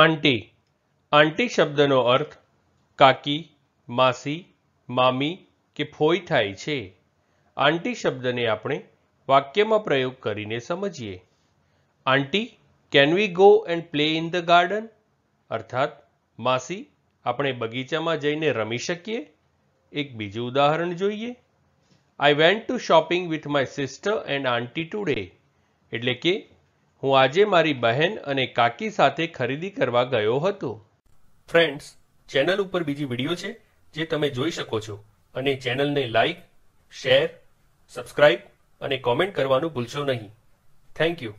આંટી આંટી શબ્દનો અર્થ કાકી માસી મામી કે ફોઈ થાય છે આંટી શબ્દને આપણે વાક્યમાં પ્રયોગ કરીને સમજીએ aunty can we go and play in the garden અર્થાત માસી આપણે બગીચામાં જઈને રમી શકીએ એક બીજું ઉદાહરણ જોઈએ I went to shopping with my sister and aunty today એટલે કે હું આજે મારી બહેન અને કાકી સાથે ખરીદી કરવા ગયો હતો ફ્રેન્ડ્સ ચેનલ ઉપર બીજી વિડીયો છે જે તમે જોઈ શકો છો અને ચેનલને લાઈક શેર સબસ્ક્રાઇબ અને કોમેન્ટ કરવાનું ભૂલશો નહીં થેન્ક યુ